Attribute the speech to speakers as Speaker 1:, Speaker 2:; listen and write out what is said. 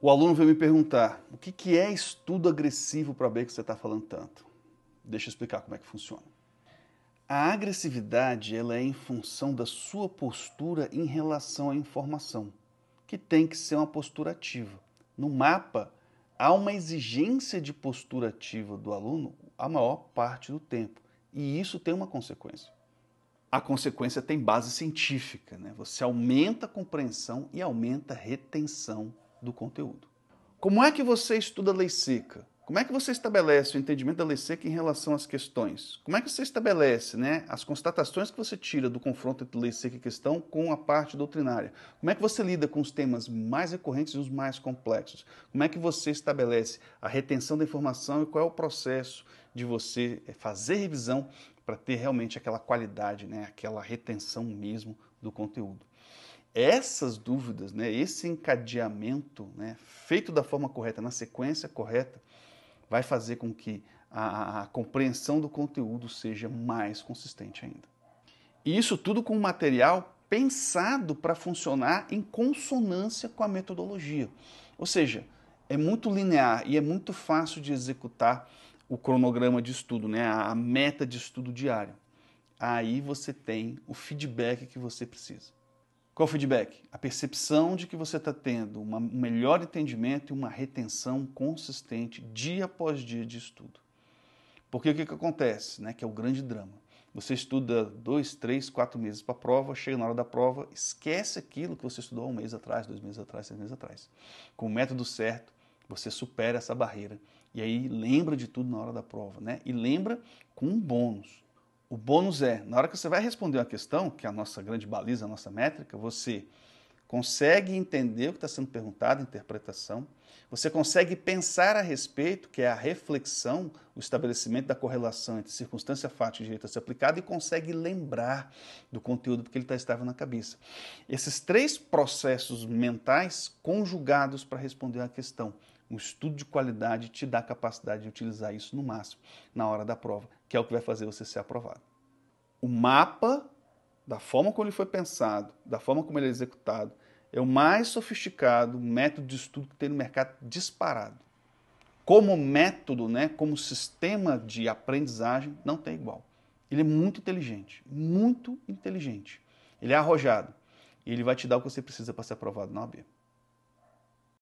Speaker 1: o aluno veio me perguntar: o que, que é estudo agressivo para B que você está falando tanto? Deixa eu explicar como é que funciona. A agressividade ela é em função da sua postura em relação à informação, que tem que ser uma postura ativa. No mapa, há uma exigência de postura ativa do aluno a maior parte do tempo, e isso tem uma consequência. A consequência tem base científica, né? Você aumenta a compreensão e aumenta a retenção do conteúdo. Como é que você estuda a lei seca? Como é que você estabelece o entendimento da lei seca em relação às questões? Como é que você estabelece né, as constatações que você tira do confronto entre lei seca e questão com a parte doutrinária? Como é que você lida com os temas mais recorrentes e os mais complexos? Como é que você estabelece a retenção da informação e qual é o processo de você eh, fazer revisão para ter realmente aquela qualidade, né, aquela retenção mesmo do conteúdo? essas dúvidas, né, esse encadeamento né, feito da forma correta, na sequência correta, vai fazer com que a, a, compreensão do conteúdo seja mais consistente ainda. E isso tudo com material pensado para funcionar em consonância com a metodologia. Ou seja, é muito linear e é muito fácil de executar o cronograma de estudo, né, a meta de estudo diário. Aí você tem o feedback que você precisa. Qual o feedback? A percepção de que você está tendo um melhor entendimento e uma retenção consistente dia após dia de estudo. Porque o que, que acontece, né? Que é o grande drama. Você estuda dois, três, quatro meses para a prova, chega na hora da prova, esquece aquilo que você estudou um mês atrás, dois meses atrás, três meses atrás. Com o método certo, você supera essa barreira. E aí lembra de tudo na hora da prova, né? E lembra com um bônus. O bônus é, na hora que você vai responder uma questão, que é a nossa grande baliza, a nossa métrica, você consegue entender o que está sendo perguntado, a interpretação, você consegue pensar a respeito, que é a reflexão, o estabelecimento da correlação entre circunstância, fato e direito a ser aplicado, e consegue lembrar do conteúdo que ele tá, estava na cabeça. Esses três processos mentais conjugados para responder a questão um estudo de qualidade te dá a capacidade de utilizar isso no máximo na hora da prova, que é o que vai fazer você ser aprovado. O mapa, da forma como ele foi pensado, da forma como ele é executado, é o mais sofisticado método de estudo que tem no mercado disparado. Como método, né, como sistema de aprendizagem, não tem igual. Ele é muito inteligente, muito inteligente. Ele é arrojado. E ele vai te dar o que você precisa para ser aprovado na OAB.